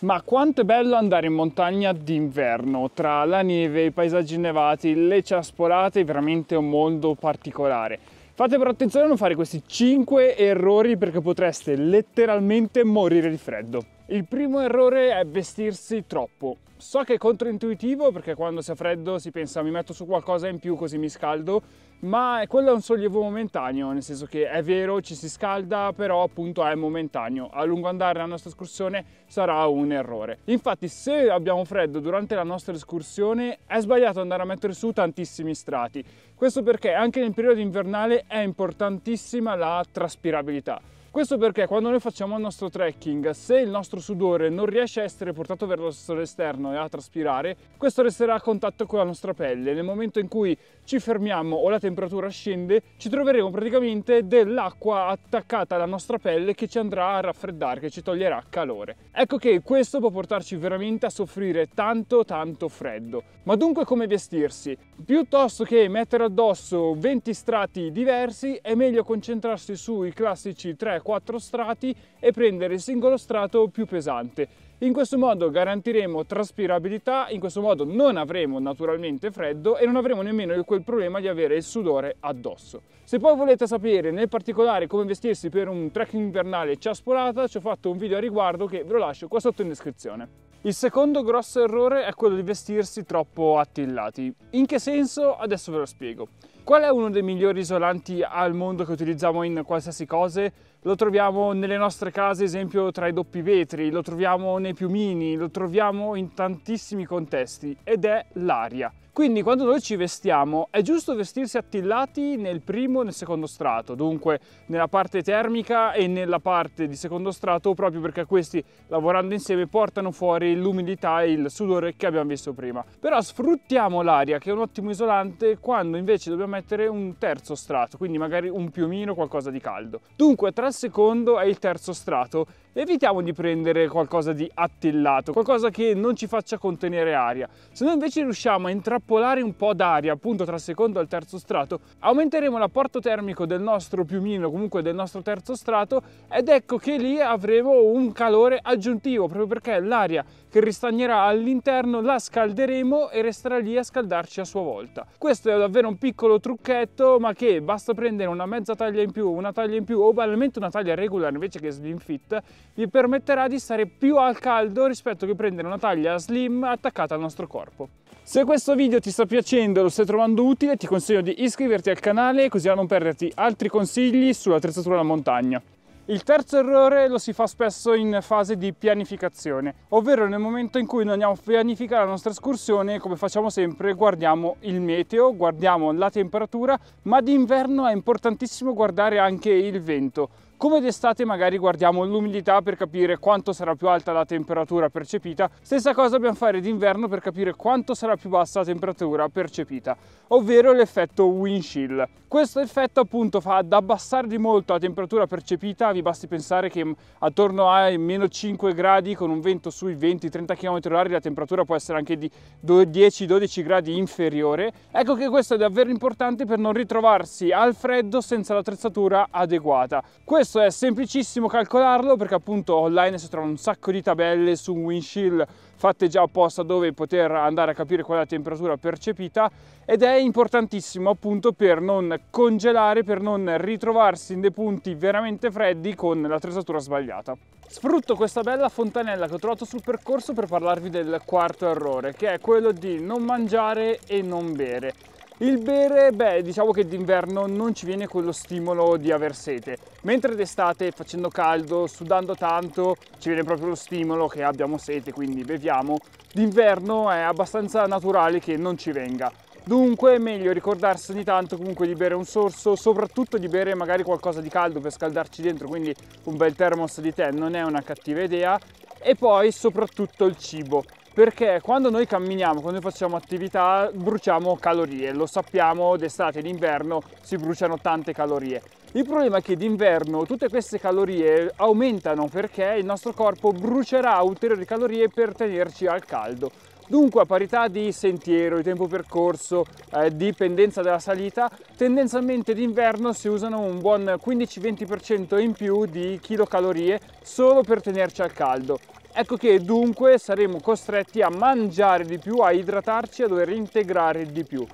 Ma quanto è bello andare in montagna d'inverno, tra la neve, i paesaggi innevati, le ciaspolate, veramente un mondo particolare. Fate però attenzione a non fare questi 5 errori perché potreste letteralmente morire di freddo. Il primo errore è vestirsi troppo. So che è controintuitivo perché quando si ha freddo si pensa mi metto su qualcosa in più così mi scaldo, ma quello è un sollievo momentaneo, nel senso che è vero ci si scalda, però appunto è momentaneo. A lungo andare la nostra escursione sarà un errore. Infatti se abbiamo freddo durante la nostra escursione è sbagliato andare a mettere su tantissimi strati. Questo perché anche nel periodo invernale è importantissima la traspirabilità questo perché quando noi facciamo il nostro trekking, se il nostro sudore non riesce a essere portato verso l'esterno e a traspirare, questo resterà a contatto con la nostra pelle. Nel momento in cui ci fermiamo o la temperatura scende, ci troveremo praticamente dell'acqua attaccata alla nostra pelle che ci andrà a raffreddare, che ci toglierà calore. Ecco che questo può portarci veramente a soffrire tanto tanto freddo. Ma dunque come vestirsi? Piuttosto che mettere addosso 20 strati diversi, è meglio concentrarsi sui classici 3 4 strati e prendere il singolo strato più pesante. In questo modo garantiremo traspirabilità, in questo modo non avremo naturalmente freddo e non avremo nemmeno quel problema di avere il sudore addosso. Se poi volete sapere nel particolare come vestirsi per un trekking invernale ciaspolata, ci ho fatto un video a riguardo che ve lo lascio qua sotto in descrizione. Il secondo grosso errore è quello di vestirsi troppo attillati. In che senso? Adesso ve lo spiego. Qual è uno dei migliori isolanti al mondo che utilizziamo in qualsiasi cosa? Lo troviamo nelle nostre case, esempio tra i doppi vetri, lo troviamo nei piumini, lo troviamo in tantissimi contesti ed è l'aria. Quindi quando noi ci vestiamo è giusto vestirsi attillati nel primo e nel secondo strato, dunque nella parte termica e nella parte di secondo strato proprio perché questi lavorando insieme portano fuori l'umidità e il sudore che abbiamo visto prima. Però sfruttiamo l'aria che è un ottimo isolante quando invece dobbiamo mettere un terzo strato, quindi magari un piumino, qualcosa di caldo. Dunque tra il secondo e il terzo strato evitiamo di prendere qualcosa di attillato, qualcosa che non ci faccia contenere aria. Se noi invece riusciamo a intrappolare un po' d'aria, appunto tra il secondo e il terzo strato, aumenteremo l'apporto termico del nostro piumino, comunque del nostro terzo strato, ed ecco che lì avremo un calore aggiuntivo, proprio perché l'aria che ristagnerà all'interno la scalderemo e resterà lì a scaldarci a sua volta. Questo è davvero un piccolo trucchetto, ma che basta prendere una mezza taglia in più, una taglia in più o banalmente una taglia regolare invece che slim fit vi permetterà di stare più al caldo rispetto che prendere una taglia slim attaccata al nostro corpo. Se questo video ti sta piacendo e lo stai trovando utile ti consiglio di iscriverti al canale così da non perderti altri consigli sull'attrezzatura da montagna. Il terzo errore lo si fa spesso in fase di pianificazione, ovvero nel momento in cui noi andiamo a pianificare la nostra escursione, come facciamo sempre, guardiamo il meteo, guardiamo la temperatura, ma d'inverno è importantissimo guardare anche il vento, come d'estate magari guardiamo l'umidità per capire quanto sarà più alta la temperatura percepita, stessa cosa dobbiamo fare d'inverno per capire quanto sarà più bassa la temperatura percepita, ovvero l'effetto windshield. Questo effetto appunto fa ad abbassare di molto la temperatura percepita, vi basti pensare che mm, attorno ai meno 5 gradi con un vento sui 20-30 km/h la temperatura può essere anche di 10-12 gradi inferiore. Ecco che questo è davvero importante per non ritrovarsi al freddo senza l'attrezzatura adeguata. Questo prezzo è semplicissimo calcolarlo perché appunto online si trovano un sacco di tabelle su un windshield fatte già apposta dove poter andare a capire qual è la temperatura percepita ed è importantissimo appunto per non congelare, per non ritrovarsi in dei punti veramente freddi con l'attrezzatura sbagliata. Sfrutto questa bella fontanella che ho trovato sul percorso per parlarvi del quarto errore che è quello di non mangiare e non bere. Il bere, beh, diciamo che d'inverno non ci viene quello stimolo di aver sete, mentre d'estate facendo caldo, sudando tanto, ci viene proprio lo stimolo che abbiamo sete, quindi beviamo. D'inverno è abbastanza naturale che non ci venga. Dunque è meglio ricordarsi ogni tanto comunque di bere un sorso, soprattutto di bere magari qualcosa di caldo per scaldarci dentro, quindi un bel thermos di tè non è una cattiva idea. E poi soprattutto il cibo perché quando noi camminiamo, quando noi facciamo attività, bruciamo calorie, lo sappiamo, d'estate e d'inverno si bruciano tante calorie. Il problema è che d'inverno tutte queste calorie aumentano perché il nostro corpo brucerà ulteriori calorie per tenerci al caldo. Dunque a parità di sentiero, di tempo percorso, eh, di pendenza della salita, tendenzialmente d'inverno si usano un buon 15-20% in più di chilocalorie solo per tenerci al caldo. Ecco che dunque saremo costretti a mangiare di più, a idratarci, a dover integrare di più.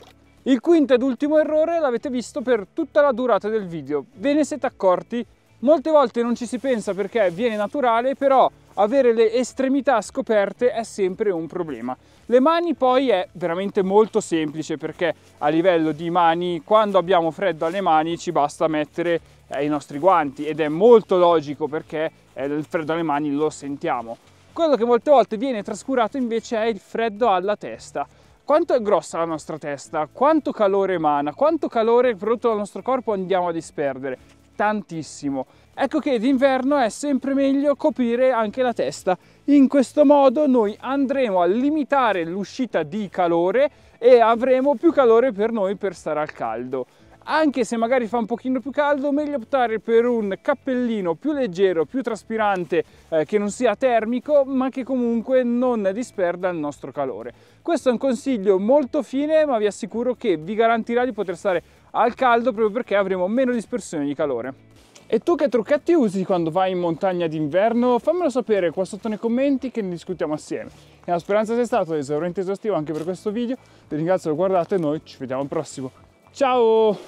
Il quinto ed ultimo errore l'avete visto per tutta la durata del video. Ve ne siete accorti? Molte volte non ci si pensa perché viene naturale, però avere le estremità scoperte è sempre un problema. Le mani poi è veramente molto semplice perché a livello di mani, quando abbiamo freddo alle mani ci basta mettere eh, i nostri guanti ed è molto logico perché eh, il freddo alle mani lo sentiamo. Quello che molte volte viene trascurato invece è il freddo alla testa. Quanto è grossa la nostra testa? Quanto calore emana? Quanto calore prodotto dal nostro corpo andiamo a disperdere? Tantissimo. Ecco che d'inverno è sempre meglio coprire anche la testa. In questo modo noi andremo a limitare l'uscita di calore e avremo più calore per noi per stare al caldo anche se magari fa un pochino più caldo meglio optare per un cappellino più leggero più traspirante eh, che non sia termico ma che comunque non disperda il nostro calore questo è un consiglio molto fine ma vi assicuro che vi garantirà di poter stare al caldo proprio perché avremo meno dispersione di calore e tu che trucchetti usi quando vai in montagna d'inverno? Fammelo sapere qua sotto nei commenti che ne discutiamo assieme. E la speranza sia stato esauriente esaustivo anche per questo video, vi ringrazio per guardate e noi ci vediamo al prossimo. Ciao!